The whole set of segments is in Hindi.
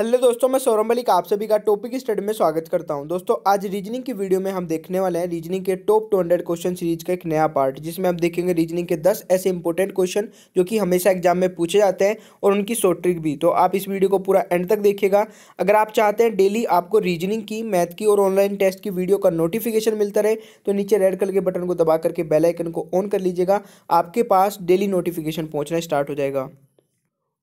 हेलो दोस्तों मैं सौरभ मलिक आप सभी का टॉपिक स्टडी में स्वागत करता हूं दोस्तों आज रीजनिंग की वीडियो में हम देखने वाले हैं रीजनिंग के टॉप 200 क्वेश्चन सीरीज का एक नया पार्ट जिसमें हम देखेंगे रीजनिंग के 10 ऐसे इंपॉर्टेंट क्वेश्चन जो कि हमेशा एग्जाम में पूछे जाते हैं और उनकी शॉर्ट ट्रिक भी तो आप इस वीडियो को पूरा एंड तक देखिएगा अगर आप चाहते हैं डेली आपको रीजनिंग की मैथ की और ऑनलाइन टेस्ट की वीडियो का नोटिफिकेशन मिलता रहे तो नीचे रेड कलर के बटन को दबा करके बेलाइकन को ऑन कर लीजिएगा आपके पास डेली नोटिफिकेशन पहुँचना स्टार्ट हो जाएगा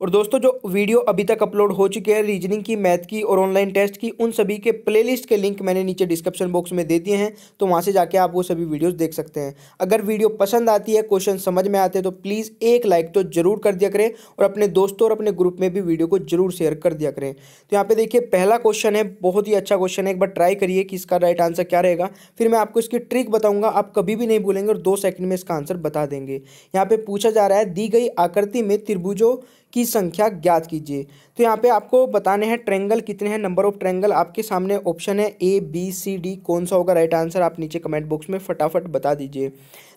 और दोस्तों जो वीडियो अभी तक अपलोड हो चुके हैं रीजनिंग की मैथ की और ऑनलाइन टेस्ट की उन सभी के प्लेलिस्ट के लिंक मैंने नीचे डिस्क्रिप्शन बॉक्स में दे दिए हैं तो वहाँ से जाके आप वो सभी वीडियोस देख सकते हैं अगर वीडियो पसंद आती है क्वेश्चन समझ में आते हैं तो प्लीज़ एक लाइक तो जरूर कर दिया करें और अपने दोस्तों और अपने ग्रुप में भी वीडियो को जरूर शेयर कर दिया करें तो यहाँ पर देखिए पहला क्वेश्चन है बहुत ही अच्छा क्वेश्चन है एक बार ट्राई करिए कि इसका राइट आंसर क्या रहेगा फिर मैं आपको इसकी ट्रिक बताऊँगा आप कभी भी नहीं भूलेंगे और दो सेकंड में इसका आंसर बता देंगे यहाँ पर पूछा जा रहा है दी गई आकृति में त्रिभुजों की संख्या ज्ञात कीजिए तो यहाँ पे आपको बताने हैं ट्रेंगल कितने हैं नंबर ऑफ ट्रेंगल आपके सामने ऑप्शन है ए बी सी डी कौन सा होगा राइट आंसर आप नीचे कमेंट बॉक्स में फटाफट बता दीजिए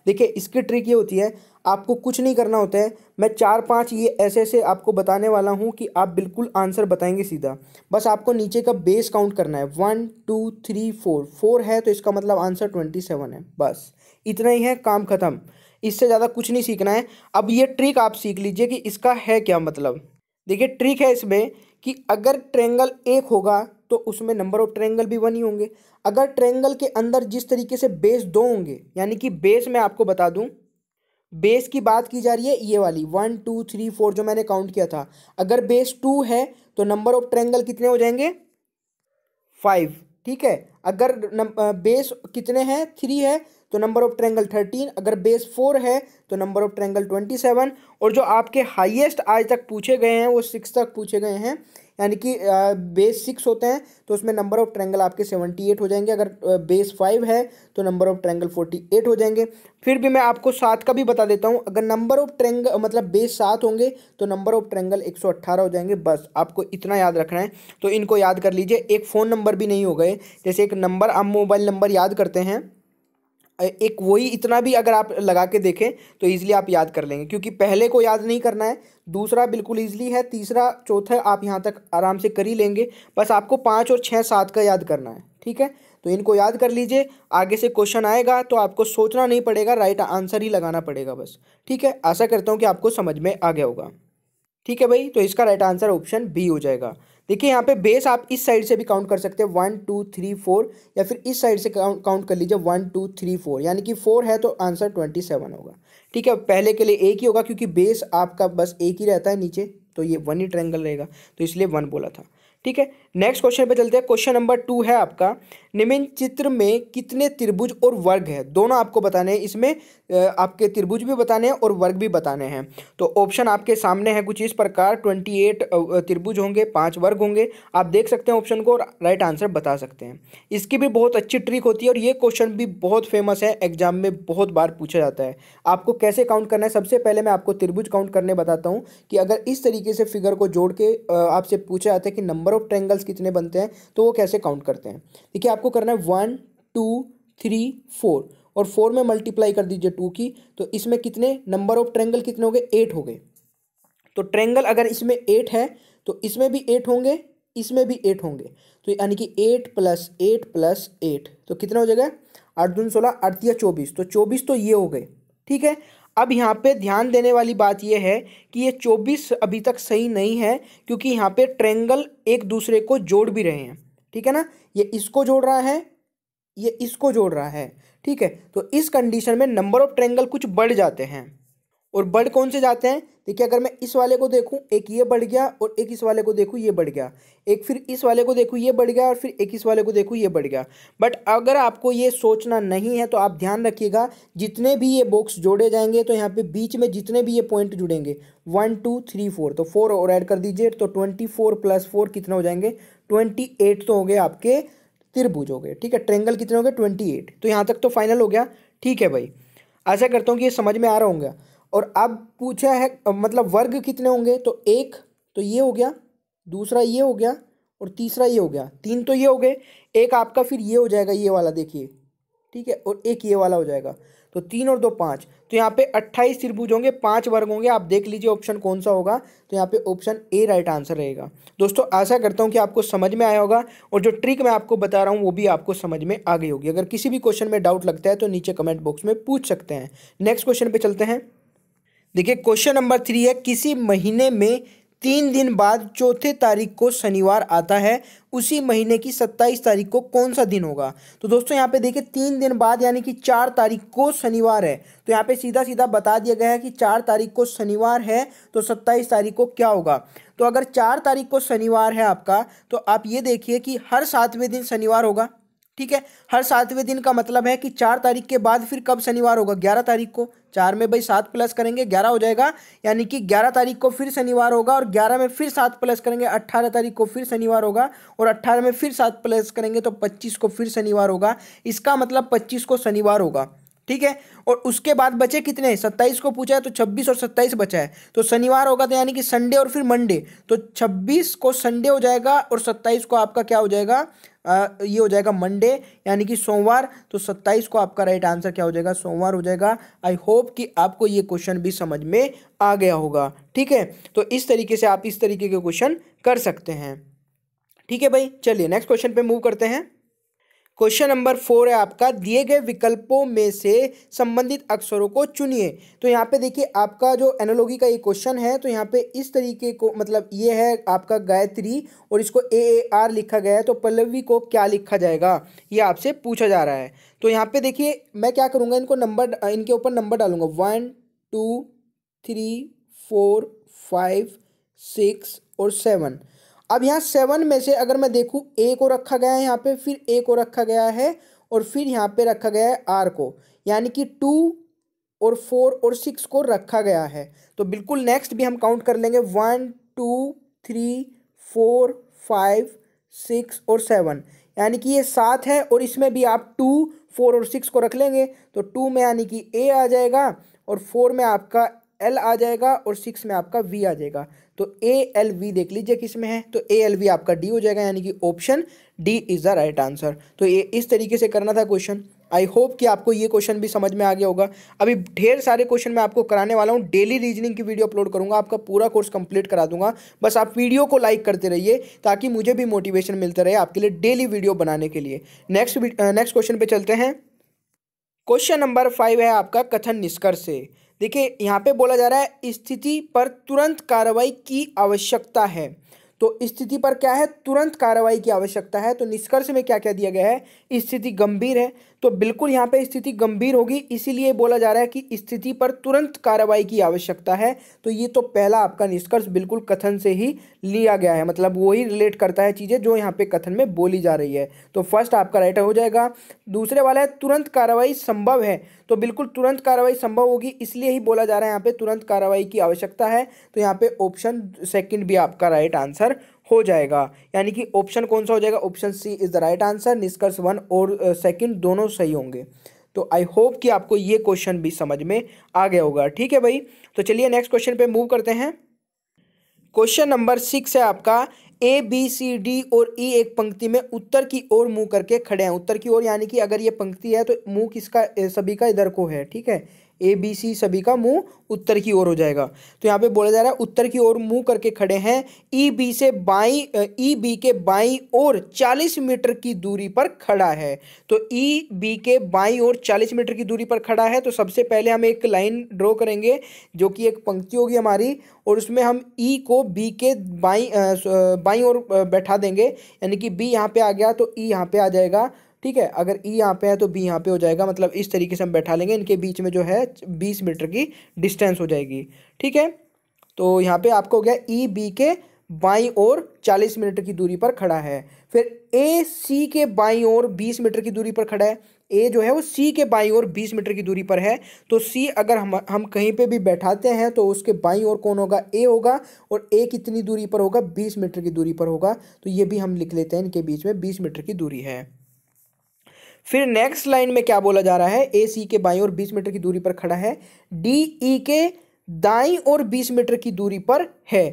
देखिए इसकी ट्रिक ये होती है आपको कुछ नहीं करना होता है मैं चार पाँच ये ऐसे ऐसे आपको बताने वाला हूँ कि आप बिल्कुल आंसर बताएंगे सीधा बस आपको नीचे का बेस काउंट करना है one two three four four है तो इसका मतलब आंसर ट्वेंटी सेवन है बस इतना ही है काम खत्म इससे ज़्यादा कुछ नहीं सीखना है अब ये ट्रिक आप सीख लीजिए कि इसका है क्या मतलब देखिए ट्रिक है इसमें कि अगर ट्रेंगल एक होगा तो उसमें नंबर ऑफ ट्रेंगल भी वन ही होंगे अगर ट्रेंगल के अंदर जिस तरीके से बेस दो होंगे यानी कि बेस मैं आपको बता दूँ बेस की बात की जा रही है ये वाली वन टू थ्री फोर जो मैंने काउंट किया था अगर बेस टू है तो नंबर ऑफ ट्रेंगल कितने हो जाएंगे फाइव ठीक है अगर बेस कितने हैं थ्री है तो नंबर ऑफ ट्रैंगल थर्टीन अगर बेस फोर है तो number of triangle twenty seven और जो आपके हाईएस्ट आज तक पूछे गए हैं वो सिक्स तक पूछे गए हैं यानी कि बेस सिक्स होते हैं तो उसमें नंबर ऑफ ट्रैंगल आपके सेवेंटी एट हो जाएंगे अगर बेस फाइव है तो number of triangle forty eight हो जाएंगे फिर भी मैं आपको सात का भी बता देता हूँ अगर नंबर ऑफ ट्रैंगल मतलब बेस सात होंगे तो नंबर ऑफ ट्रैंगल एक सौ अट्ठारह हो जाएंगे बस आपको इतना याद रखना है तो इनको याद कर लीजिए एक फ़ोन नंबर भी नहीं हो गए जैसे एक नंबर आप मोबाइल नंबर याद करते हैं एक वही इतना भी अगर आप लगा के देखें तो ईज़िली आप याद कर लेंगे क्योंकि पहले को याद नहीं करना है दूसरा बिल्कुल ईज़िली है तीसरा चौथा आप यहाँ तक आराम से कर ही लेंगे बस आपको पाँच और छः सात का याद करना है ठीक है तो इनको याद कर लीजिए आगे से क्वेश्चन आएगा तो आपको सोचना नहीं पड़ेगा राइट आंसर ही लगाना पड़ेगा बस ठीक है आशा करता हूँ कि आपको समझ में आ गया होगा ठीक है भाई तो इसका राइट आंसर ऑप्शन बी हो जाएगा देखिए यहाँ पे बेस आप इस साइड से भी काउंट कर सकते हैं वन टू थ्री फोर या फिर इस साइड से काउंट काउंट कर लीजिए वन टू थ्री फोर यानी कि फोर है तो आंसर ट्वेंटी सेवन होगा ठीक है पहले के लिए एक ही होगा क्योंकि बेस आपका बस एक ही रहता है नीचे तो ये वन ही ट्रैंगल रहेगा तो इसलिए वन बोला था ठीक है नेक्स्ट क्वेश्चन पे चलते हैं क्वेश्चन नंबर टू है आपका निम्न चित्र में कितने त्रिभुज और वर्ग है दोनों आपको बताने हैं इसमें आपके त्रिभुज भी बताने हैं और वर्ग भी बताने हैं तो ऑप्शन आपके सामने है कुछ इस प्रकार ट्वेंटी एट त्रिभुज होंगे पाँच वर्ग होंगे आप देख सकते हैं ऑप्शन को और राइट आंसर बता सकते हैं इसकी भी बहुत अच्छी ट्रिक होती है और ये क्वेश्चन भी बहुत फेमस है एग्जाम में बहुत बार पूछा जाता है आपको कैसे काउंट करना है सबसे पहले मैं आपको त्रिभुज काउंट करने बताता हूँ कि अगर इस तरीके से फिगर को जोड़ के आपसे पूछा जाता है कि नंबर नंबर ऑफ ट्रेंगल्स कितने बनते हैं तो वो कैसे काउंट करते हैं देखिए आपको करना है वन टू थ्री फोर और फोर में मल्टीप्लाई कर दीजिए टू की तो इसमें कितने नंबर ऑफ ट्रेंगल कितने हो गए एट हो गए तो ट्रेंगल अगर इसमें एट है तो इसमें भी एट होंगे इसमें भी एट होंगे तो यानी कि eight plus eight plus eight तो कितना हो जाएगा आठ दून सोलह अड़तीस चौबीस तो चौबीस तो ये हो गए ठीक है अब यहाँ पे ध्यान देने वाली बात यह है कि ये चौबीस अभी तक सही नहीं है क्योंकि यहाँ पे ट्रेंगल एक दूसरे को जोड़ भी रहे हैं ठीक है ना ये इसको जोड़ रहा है ये इसको जोड़ रहा है ठीक है तो इस कंडीशन में नंबर ऑफ ट्रेंगल कुछ बढ़ जाते हैं और बढ़ कौन से जाते हैं देखिए अगर मैं इस वाले को देखूं एक ये बढ़ गया और एक इस वाले को देखूं ये बढ़ गया एक फिर इस वाले को देखूं ये बढ़ गया और फिर एक इस वाले को देखूं ये बढ़ गया बट अगर आपको ये सोचना नहीं है तो आप ध्यान रखिएगा जितने भी ये बॉक्स जोड़े जाएंगे तो यहाँ पे बीच में जितने भी ये पॉइंट जुड़ेंगे वन टू थ्री फोर तो फोर और ऐड कर दीजिए तो ट्वेंटी फोर प्लस फोर कितने हो जाएंगे ट्वेंटी एट तो हो गए आपके त्रिभुज हो गए ठीक है ट्रेंगल कितने हो गए ट्वेंटी एट तो यहाँ तक तो फाइनल हो गया ठीक है भाई आशा करता हूँ कि ये समझ में आ रहा होंगे और अब पूछा है मतलब वर्ग कितने होंगे तो एक तो ये हो गया दूसरा ये हो गया और तीसरा ये हो गया तीन तो ये हो गए एक आपका फिर ये हो जाएगा ये वाला देखिए ठीक है और एक ये वाला हो जाएगा तो तीन और दो पाँच तो यहाँ पे अट्ठाईस त्रिभुज होंगे पाँच वर्ग होंगे आप देख लीजिए ऑप्शन कौन सा होगा तो यहाँ पे ऑप्शन ए राइट आंसर रहेगा दोस्तों आशा करता हूँ कि आपको समझ में आया होगा और जो ट्रिक मैं आपको बता रहा हूँ वो भी आपको समझ में आ गई होगी अगर किसी भी क्वेश्चन में डाउट लगता है तो नीचे कमेंट बॉक्स में पूछ सकते हैं नेक्स्ट क्वेश्चन पर चलते हैं देखिए क्वेश्चन नंबर थ्री है किसी महीने में तीन दिन बाद चौथे तारीख को शनिवार आता है उसी महीने की सत्ताईस तारीख को कौन सा दिन होगा तो दोस्तों यहाँ पे देखिए तीन दिन बाद यानी कि चार तारीख को शनिवार है तो यहाँ पे सीधा सीधा बता दिया गया है कि चार तारीख को शनिवार है तो सत्ताईस तारीख को क्या होगा तो अगर चार तारीख को शनिवार है आपका तो आप ये देखिए कि हर सातवें दिन शनिवार होगा ठीक है हर सातवें दिन का मतलब है कि चार तारीख के बाद फिर कब शनिवार होगा ग्यारह तारीख को चार में भाई सात प्लस करेंगे ग्यारह हो जाएगा यानी कि ग्यारह तारीख को फिर शनिवार होगा और ग्यारह में फिर सात प्लस करेंगे अट्ठारह तारीख को फिर शनिवार होगा और अट्ठारह में फिर सात प्लस करेंगे तो पच्चीस को फिर शनिवार होगा इसका मतलब पच्चीस को शनिवार होगा ठीक है और उसके बाद बचे कितने सत्ताईस को पूछा है तो छब्बीस और सत्ताईस बचा है तो शनिवार होगा तो यानी कि संडे और फिर मंडे तो छब्बीस को संडे हो जाएगा और सत्ताईस को आपका क्या हो जाएगा ये हो जाएगा मंडे यानी कि सोमवार तो सत्ताईस को आपका राइट आंसर क्या हो जाएगा सोमवार हो जाएगा आई होप कि आपको ये क्वेश्चन भी समझ में आ गया होगा ठीक है तो इस तरीके से आप इस तरीके के क्वेश्चन कर सकते हैं ठीक है भाई चलिए नेक्स्ट क्वेश्चन पे मूव करते हैं क्वेश्चन नंबर फोर है आपका दिए गए विकल्पों में से संबंधित अक्षरों को चुनिए तो यहाँ पे देखिए आपका जो एनालॉगी का ये क्वेश्चन है तो यहाँ पे इस तरीके को मतलब ये है आपका गायत्री और इसको ए ए आर लिखा गया है तो पल्लवी को क्या लिखा जाएगा ये आपसे पूछा जा रहा है तो यहाँ पे देखिए मैं क्या करूँगा इनको नंबर इनके ऊपर नंबर डालूंगा one two three four five six और सेवन अब यहाँ सेवन में से अगर मैं देखूँ ए को रखा गया है यहाँ पे फिर ए को रखा गया है और फिर यहाँ पे रखा गया है आर को यानी कि टू और फोर और सिक्स को रखा गया है तो बिल्कुल नेक्स्ट भी हम काउंट कर लेंगे one two three four five six और सेवन यानी कि ये सात है और इसमें भी आप टू फोर और सिक्स को रख लेंगे तो टू में यानी कि ए आ जाएगा और फोर में आपका एल आ जाएगा और सिक्स में आपका वी आ जाएगा तो ए एल वी देख लीजिए किस में है तो ए एल वी आपका डी हो जाएगा यानी कि option D is the right answer तो ये इस तरीके से करना था क्वेश्चन आई होप कि आपको ये क्वेश्चन भी समझ में आ गया होगा अभी ढेर सारे क्वेश्चन मैं आपको कराने वाला हूँ डेली रीजनिंग की वीडियो अपलोड करूँगा आपका पूरा कोर्स कंप्लीट करा दूंगा बस आप वीडियो को लाइक करते रहिए ताकि मुझे भी मोटिवेशन मिलता रहे आपके लिए डेली वीडियो बनाने के लिए नेक्स्ट नेक्स्ट क्वेश्चन पे चलते हैं क्वेश्चन नंबर फाइव है आपका कथन निष्कर्ष से देखिए यहाँ पे बोला जा रहा है स्थिति पर तुरंत कार्रवाई की आवश्यकता है तो स्थिति पर क्या है तुरंत कार्रवाई की आवश्यकता है तो निष्कर्ष में क्या क्या दिया गया है स्थिति गंभीर है तो बिल्कुल यहाँ पे स्थिति गंभीर होगी इसीलिए बोला जा रहा है कि स्थिति पर तुरंत कार्रवाई की आवश्यकता है तो ये तो पहला आपका निष्कर्ष बिल्कुल कथन से ही लिया गया है मतलब वही रिलेट करता है चीज़ें जो यहाँ पे कथन में बोली जा रही है तो फर्स्ट आपका राइटर हो जाएगा दूसरे वाला है तुरंत कार्रवाई संभव है तो बिल्कुल तुरंत कार्रवाई संभव होगी इसलिए ही बोला जा रहा है यहाँ पे तुरंत कार्रवाई की आवश्यकता है तो यहाँ पे ऑप्शन सेकेंड भी आपका राइट आंसर आंसर हो जाएगा यानी कि ऑप्शन कौन सा हो जाएगा option C is the right answer निष्कर्ष वन और सेकंड uh, दोनों सही होंगे तो आई होप कि आपको ये क्वेश्चन भी समझ में आ गया होगा ठीक है भाई तो चलिए नेक्स्ट क्वेश्चन पे मूव करते हैं क्वेश्चन नंबर सिक्स है आपका ए बी सी डी और ई e एक पंक्ति में उत्तर की ओर मुंह करके खड़े हैं उत्तर की ओर यानी कि अगर ये पंक्ति है तो मुंह किसका सभी का इधर को है ठीक है ए बी सी सभी का मुंह उत्तर की ओर हो जाएगा तो यहाँ पे बोला जा रहा है उत्तर की ओर मुंह करके खड़े हैं ई e, बी से बाई ई बी e, के बाई और 40 मीटर की दूरी पर खड़ा है तो ई e, बी के बाई और 40 मीटर की दूरी पर खड़ा है तो सबसे पहले हम एक लाइन ड्रॉ करेंगे जो कि एक पंक्ति होगी हमारी और उसमें हम ई को बी के बाई बाई और बैठा देंगे यानी कि बी यहाँ पे आ गया तो ई यहाँ पे आ जाएगा ठीक है अगर ई e यहाँ पे है तो बी यहाँ पे हो जाएगा मतलब इस तरीके से हम बैठा लेंगे इनके बीच में जो है बीस मीटर की डिस्टेंस हो जाएगी ठीक है तो यहाँ पे आपको हो गया ई e, बी के बाई और चालीस मीटर की दूरी पर खड़ा है फिर ए सी के बाई और बीस मीटर की दूरी पर खड़ा है ए जो है वो सी के बाई और बीस मीटर की दूरी पर है तो सी अगर हम हम कहीं पे भी बैठाते हैं तो उसके बाई और कौन होगा ए होगा और ए कितनी दूरी पर होगा बीस मीटर की दूरी पर होगा तो ये भी हम लिख लेते हैं इनके बीच में बीस मीटर की दूरी है फिर नेक्स्ट लाइन में क्या बोला जा रहा है ए सी के बाई और बीस मीटर की दूरी पर खड़ा है डी ई e के दाई और बीस मीटर की दूरी पर है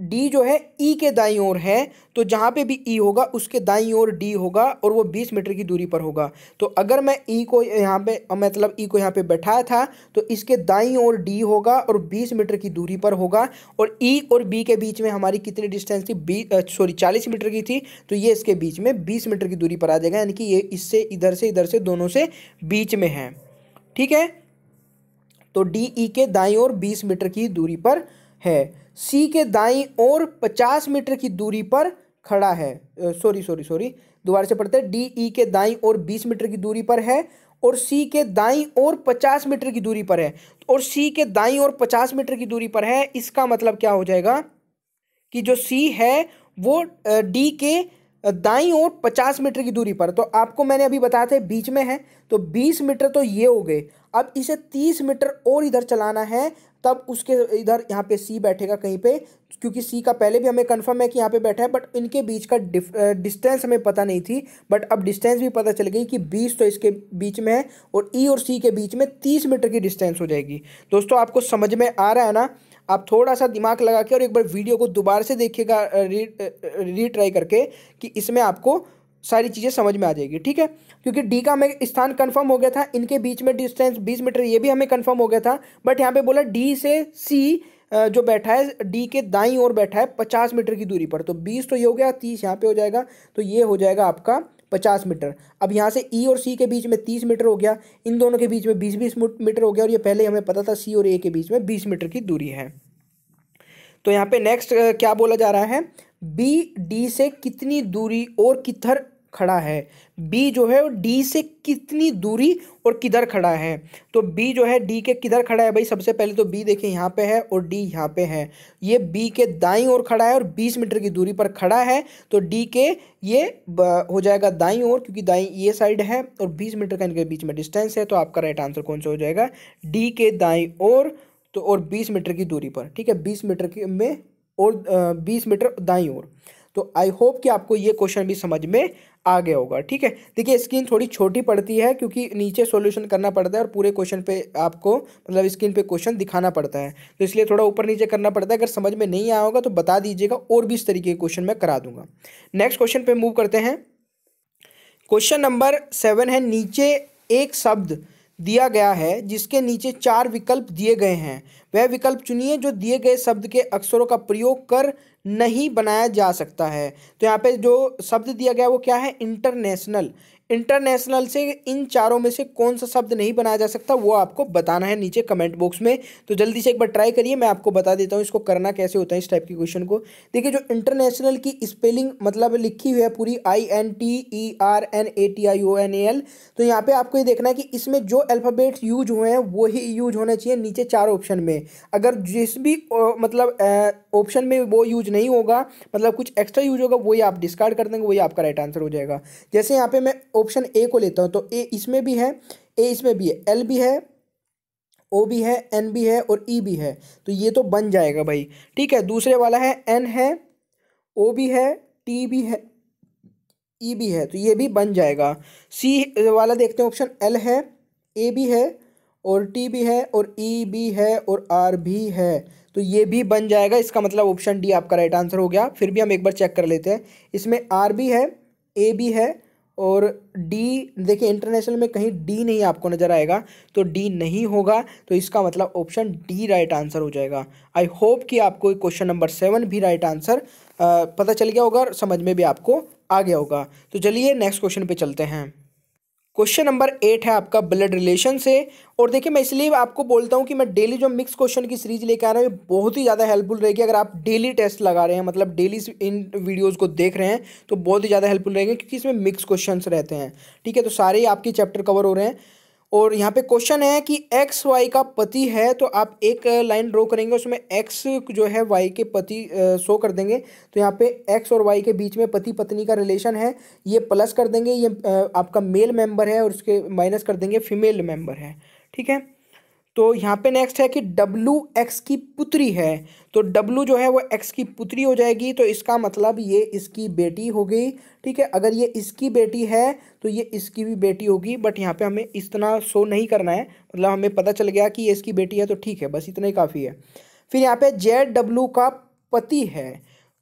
डी जो है ई e के दाई ओर है तो जहाँ पे भी ई e होगा उसके दाई ओर डी होगा और वो बीस मीटर की दूरी पर होगा तो अगर मैं ई e को यहाँ पे मतलब ई e को यहाँ पे बैठाया था तो इसके दाई ओर डी होगा और बीस मीटर की दूरी पर होगा और ई e और बी के बीच में हमारी कितनी डिस्टेंस थी बी सॉरी चालीस मीटर की थी तो ये इसके बीच में बीस मीटर की दूरी पर आ जाएगा यानी कि ये इससे इधर से इधर से दोनों से बीच में है ठीक है तो डी ई के दाई ओर बीस मीटर की दूरी पर है सी के दाई और पचास मीटर की दूरी पर खड़ा है सॉरी सॉरी सॉरी दोबारा से पढ़ते हैं डी ई के दाई और बीस मीटर की दूरी पर है और सी के दाई और पचास मीटर की दूरी पर है और सी के दाई और पचास मीटर की दूरी पर है इसका मतलब क्या हो जाएगा कि जो सी है वो डी के दाई और पचास मीटर की दूरी पर तो आपको मैंने अभी बताया था बीच में है तो बीस मीटर तो ये हो गए अब इसे तीस मीटर और इधर चलाना है तब उसके इधर यहाँ पे सी बैठेगा कहीं पे क्योंकि सी का पहले भी हमें कंफर्म है कि यहाँ पे बैठा है बट इनके बीच का डिस्टेंस हमें पता नहीं थी बट अब डिस्टेंस भी पता चल गई कि बीस तो इसके बीच में है और ई e और सी के बीच में तीस मीटर की डिस्टेंस हो जाएगी दोस्तों आपको समझ में आ रहा है ना आप थोड़ा सा दिमाग लगा के और एक बार वीडियो को दोबारा से देखिएगा री ट्राई करके कि इसमें आपको सारी चीज़ें समझ में आ जाएगी ठीक है क्योंकि डी का हमें स्थान कंफर्म हो गया था इनके बीच में डिस्टेंस बीस मीटर ये भी हमें कंफर्म हो गया था बट यहाँ पे बोला डी से सी जो बैठा है डी के दाई और बैठा है पचास मीटर की दूरी पर तो बीस तो ये हो गया तीस यहाँ पे हो जाएगा तो ये हो जाएगा आपका पचास मीटर अब यहाँ से ई e और सी के बीच में तीस मीटर हो गया इन दोनों के बीच में बीस बीस मीटर हो गया और ये पहले हमें पता था सी और ए के बीच में बीस मीटर की दूरी है तो यहाँ पे नेक्स्ट क्या बोला जा रहा है बी डी से कितनी दूरी और किधर खड़ा है बी जो है वो डी से कितनी दूरी और किधर खड़ा है तो बी जो है डी के किधर खड़ा है भाई सबसे पहले तो बी देखिए यहाँ पे है और डी यहाँ पे है ये बी के दाई ओर खड़ा है और बीस मीटर की दूरी पर खड़ा है तो डी के ये हो जाएगा दाई ओर क्योंकि दाई ये साइड है और बीस मीटर का इनके बीच में डिस्टेंस है तो आपका राइट आंसर कौन सा हो जाएगा डी के दाई ओर तो और बीस मीटर की दूरी पर ठीक है बीस मीटर की में और बीस मीटर दाई ओर तो आई होप कि आपको ये क्वेश्चन भी समझ में आ गया होगा ठीक है देखिए स्क्रीन थोड़ी छोटी पड़ती है क्योंकि नीचे सॉल्यूशन करना पड़ता है और पूरे क्वेश्चन पे आपको मतलब स्क्रीन पे क्वेश्चन दिखाना पड़ता है तो इसलिए थोड़ा ऊपर नीचे करना पड़ता है अगर समझ में नहीं आया होगा तो बता दीजिएगा और भी इस तरीके के क्वेश्चन मैं करा दूंगा नेक्स्ट क्वेश्चन पर मूव करते हैं क्वेश्चन नंबर सेवन है नीचे एक शब्द दिया गया है जिसके नीचे चार विकल्प दिए गए हैं वह विकल्प चुनिए जो दिए गए शब्द के अक्षरों का प्रयोग कर नहीं बनाया जा सकता है तो यहाँ पे जो शब्द दिया गया वो क्या है इंटरनेशनल इंटरनेशनल से इन चारों में से कौन सा शब्द नहीं बनाया जा सकता वो आपको बताना है नीचे कमेंट बॉक्स में तो जल्दी से एक बार ट्राई करिए मैं आपको बता देता हूँ इसको करना कैसे होता है इस टाइप के क्वेश्चन को देखिए जो इंटरनेशनल की स्पेलिंग मतलब लिखी हुई है पूरी I N T E R N A T I O N A L तो यहाँ पे आपको ये देखना है कि इसमें जो अल्फ़ाबेट्स यूज हुए हैं वो ही यूज होना चाहिए नीचे चार ऑप्शन में अगर जिस भी मतलब ऑप्शन में वो यूज नहीं होगा मतलब कुछ एक्स्ट्रा यूज होगा वही आप डिस्कार्ड कर देंगे वही आपका राइट आंसर हो जाएगा जैसे यहाँ पे मैं ऑप्शन ए को लेता हूँ तो ए इसमें भी है ए इसमें भी है एल भी है ओ भी है एन भी है और ई e भी है तो ये तो बन जाएगा भाई ठीक है दूसरे वाला है एन है ओ भी है टी भी है ई e भी है तो ये भी बन जाएगा सी वाला देखते हैं ऑप्शन एल है ए भी है और टी भी है और ई e भी है और आर भी है तो ये भी बन जाएगा इसका मतलब ऑप्शन डी आपका राइट आंसर हो गया फिर भी हम एक बार चेक कर लेते हैं इसमें आर भी है ए भी है और डी देखिए इंटरनेशनल में कहीं डी नहीं आपको नज़र आएगा तो डी नहीं होगा तो इसका मतलब ऑप्शन डी राइट आंसर हो जाएगा आई होप कि आपको क्वेश्चन नंबर सेवन भी राइट आंसर पता चल गया होगा और समझ में भी आपको आ गया होगा तो चलिए नेक्स्ट क्वेश्चन पे चलते हैं क्वेश्चन नंबर एट है आपका ब्लड रिलेशन से और देखिए मैं इसलिए आपको बोलता हूँ कि मैं डेली जो मिक्स क्वेश्चन की सीरीज लेकर आ रहा हूँ ये बहुत ही ज़्यादा हेल्पफुल रहेगी अगर आप डेली टेस्ट लगा रहे हैं मतलब डेली इन वीडियोज़ को देख रहे हैं तो बहुत ही ज़्यादा हेल्पफुल रहेगा क्योंकि इसमें मिक्स क्वेश्चन रहते हैं ठीक है तो सारे आपके चैप्टर कवर हो रहे हैं और यहाँ पे क्वेश्चन है कि एक्स वाई का पति है तो आप एक लाइन ड्रॉ करेंगे उसमें एक्स जो है वाई के पति शो कर देंगे तो यहाँ पे एक्स और वाई के बीच में पति पत्नी का रिलेशन है ये प्लस कर देंगे ये आपका मेल मेंबर है और उसके माइनस कर देंगे फीमेल मेंबर है ठीक है तो यहाँ पे नेक्स्ट है कि डब्लू एक्स की पुत्री है तो डब्लू जो है वो एक्स की पुत्री हो जाएगी तो इसका मतलब ये इसकी बेटी हो गई ठीक है अगर ये इसकी बेटी है तो ये इसकी भी बेटी होगी बट यहाँ पे हमें इतना शो नहीं करना है मतलब हमें पता चल गया कि ये इसकी बेटी है तो ठीक है बस इतना ही काफ़ी है फिर यहाँ पर जेड डब्लू का पति है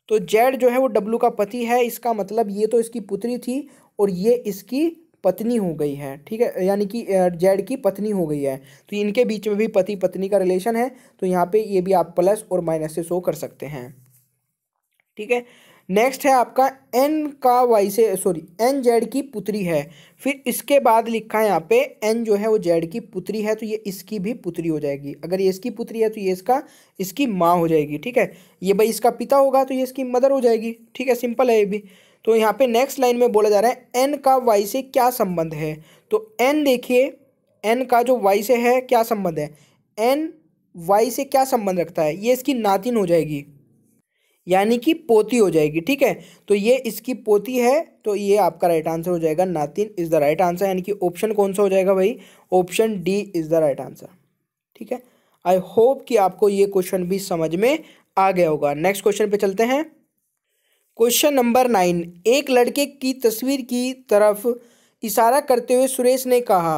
तो जेड जो है वो डब्लू का पति है इसका मतलब ये तो इसकी पुत्री थी और ये इसकी पत्नी हो गई है ठीक है यानी कि जेड की पत्नी हो गई है तो इनके बीच में भी पति पत्नी का रिलेशन है तो यहाँ पे ये भी आप प्लस और माइनस से शो कर सकते हैं ठीक है नेक्स्ट है आपका एन का वाई से सॉरी एन जेड की पुत्री है फिर इसके बाद लिखा है यहाँ पे एन जो है वो जेड की पुत्री है तो ये इसकी भी पुत्री हो जाएगी अगर ये इसकी पुत्री है तो ये इसका इसकी माँ हो जाएगी ठीक है ये भाई इसका पिता होगा तो ये इसकी मदर हो जाएगी ठीक है सिंपल है ये भी तो यहाँ पे नेक्स्ट लाइन में बोला जा रहा है एन का वाई से क्या संबंध है तो एन देखिए एन का जो वाई से है क्या संबंध है एन वाई से क्या संबंध रखता है ये इसकी नातिन हो जाएगी यानी कि पोती हो जाएगी ठीक है तो ये इसकी पोती है तो ये आपका राइट आंसर हो जाएगा नातिन इज़ द राइट आंसर यानी कि ऑप्शन कौन सा हो जाएगा भाई option D is the right answer ठीक है आई होप कि आपको ये क्वेश्चन भी समझ में आ गया होगा नेक्स्ट क्वेश्चन पे चलते हैं क्वेश्चन नंबर नाइन एक लड़के की तस्वीर की तरफ इशारा करते हुए सुरेश ने कहा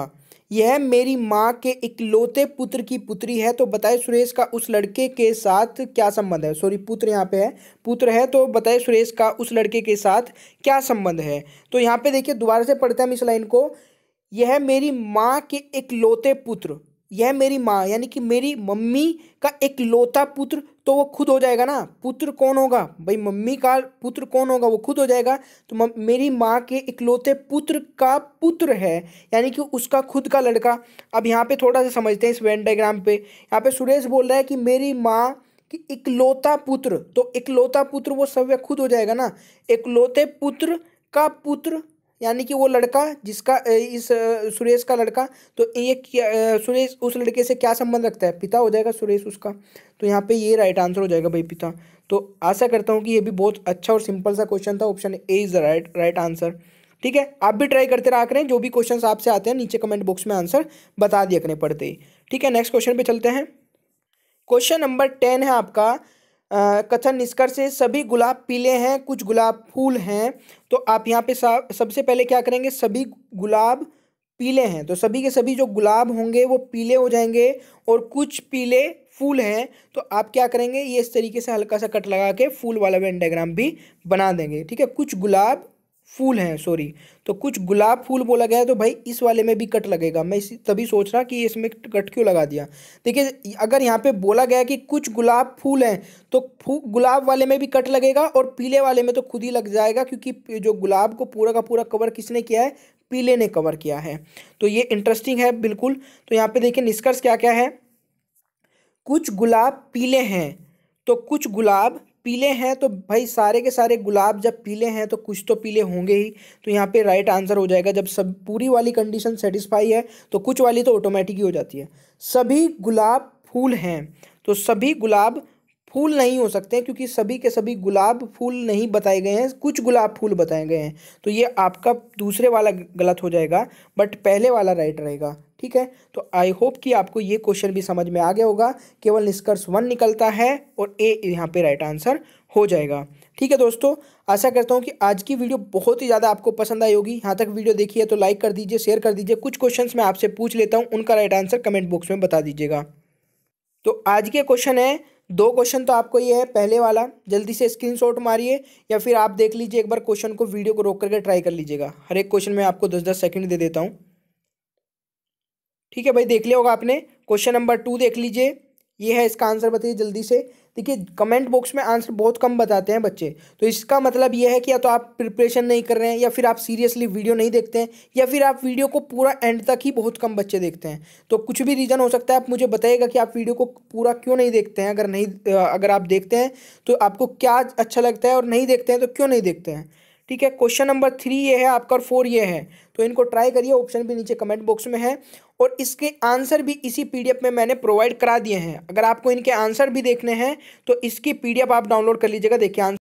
यह मेरी माँ के इकलौते पुत्र की पुत्री है तो बताए सुरेश का उस लड़के के साथ क्या संबंध है सॉरी पुत्र यहाँ पे है पुत्र है तो बताए सुरेश का उस लड़के के साथ क्या संबंध है तो यहाँ पे देखिए दोबारा से पढ़ते हैं हम इस लाइन को यह मेरी माँ के इकलौते पुत्र यह मेरी माँ यानी कि मेरी मम्मी का इकलौता पुत्र तो वो खुद हो जाएगा ना पुत्र कौन होगा भाई मम्मी का पुत्र कौन होगा वो खुद हो जाएगा तो म, मेरी माँ के इकलौते पुत्र का पुत्र है यानी कि उसका खुद का लड़का अब यहाँ पे थोड़ा सा समझते हैं इस वेन डायग्राम पे यहाँ पे सुरेश बोल रहा है कि मेरी माँ की इकलौता पुत्र तो इकलौता पुत्र वो सव्य खुद हो जाएगा ना इकलौते पुत्र का पुत्र यानी कि वो लड़का जिसका इस सुरेश का लड़का तो ये सुरेश उस लड़के से क्या संबंध रखता है पिता हो जाएगा सुरेश उसका तो यहाँ पे ये राइट आंसर हो जाएगा भाई पिता तो आशा करता हूँ कि ये भी बहुत अच्छा और सिंपल सा क्वेश्चन था option A is the right right answer ठीक है आप भी ट्राई करते रहा करें जो भी क्वेश्चन आपसे आते हैं नीचे कमेंट बॉक्स में आंसर बता दिया करें पढ़ते ही ठीक है नेक्स्ट क्वेश्चन पे चलते हैं क्वेश्चन नंबर टेन है आपका कथन निष्कर्ष सभी गुलाब पीले हैं कुछ गुलाब फूल हैं तो आप यहाँ पे सबसे पहले क्या करेंगे सभी गुलाब पीले हैं तो सभी के सभी जो गुलाब होंगे वो पीले हो जाएंगे और कुछ पीले फूल हैं तो आप क्या करेंगे ये इस तरीके से हल्का सा कट लगा के फूल वाला वेन डायग्राम भी बना देंगे ठीक है कुछ गुलाब फूल हैं सॉरी तो कुछ गुलाब फूल बोला गया है तो भाई इस वाले में भी कट लगेगा मैं इसी तभी सोच रहा कि इसमें कट क्यों लगा दिया देखिए अगर यहाँ पे बोला गया कि कुछ गुलाब फूल हैं तो फू गुलाब वाले में भी कट लगेगा और पीले वाले में तो खुद ही लग जाएगा क्योंकि जो गुलाब को पूरा का पूरा कवर किसने किया है पीले ने कवर किया है तो ये इंटरेस्टिंग है बिल्कुल तो यहाँ पर देखिए निष्कर्ष क्या क्या है कुछ गुलाब पीले हैं तो कुछ गुलाब पीले हैं तो भाई सारे के सारे गुलाब जब पीले हैं तो कुछ तो पीले होंगे ही तो यहाँ पे राइट आंसर हो जाएगा जब सब पूरी वाली कंडीशन सेटिस्फाई है तो कुछ वाली तो ऑटोमेटिक ही हो जाती है सभी गुलाब फूल हैं तो सभी गुलाब फूल नहीं हो सकते हैं क्योंकि सभी के सभी गुलाब फूल नहीं बताए गए हैं कुछ गुलाब फूल बताए गए हैं तो ये आपका दूसरे वाला गलत हो जाएगा बट पहले वाला राइट रहेगा ठीक है तो आई होप कि आपको ये क्वेश्चन भी समझ में आ गया होगा केवल निष्कर्ष वन निकलता है और ए यहाँ पे राइट आंसर हो जाएगा ठीक है दोस्तों आशा करता हूँ कि आज की वीडियो बहुत ही ज़्यादा आपको पसंद आई होगी यहाँ तक वीडियो देखी है तो लाइक कर दीजिए शेयर कर दीजिए कुछ क्वेश्चन मैं आपसे पूछ लेता हूँ उनका राइट आंसर कमेंट बॉक्स में बता दीजिएगा तो आज के क्वेश्चन है दो क्वेश्चन तो आपको ये है पहले वाला जल्दी से स्क्रीनशॉट मारिए या फिर आप देख लीजिए एक बार क्वेश्चन को वीडियो को रोक करके ट्राई कर लीजिएगा हर एक क्वेश्चन में आपको दस दस सेकंड दे देता हूँ ठीक है भाई देख लिया होगा आपने क्वेश्चन नंबर टू देख लीजिए ये है इसका आंसर बताइए जल्दी से देखिए कमेंट बॉक्स में आंसर बहुत कम बताते हैं बच्चे तो इसका मतलब ये है कि या तो आप प्रिपरेशन नहीं कर रहे हैं या फिर आप सीरियसली वीडियो नहीं देखते हैं या फिर आप वीडियो को पूरा एंड तक ही बहुत कम बच्चे देखते हैं तो कुछ भी रीज़न हो सकता है आप मुझे बताइएगा कि आप वीडियो को पूरा क्यों नहीं देखते हैं अगर नहीं अगर आप देखते हैं तो आपको क्या अच्छा लगता है और नहीं देखते हैं तो क्यों नहीं देखते हैं ठीक है क्वेश्चन नंबर थ्री ये है आपका और फोर ये है तो इनको ट्राई करिए ऑप्शन भी नीचे कमेंट बॉक्स में है और इसके आंसर भी इसी पीडीएफ में मैंने प्रोवाइड करा दिए हैं अगर आपको इनके आंसर भी देखने हैं तो इसकी पीडीएफ आप डाउनलोड कर लीजिएगा देखिए आंसर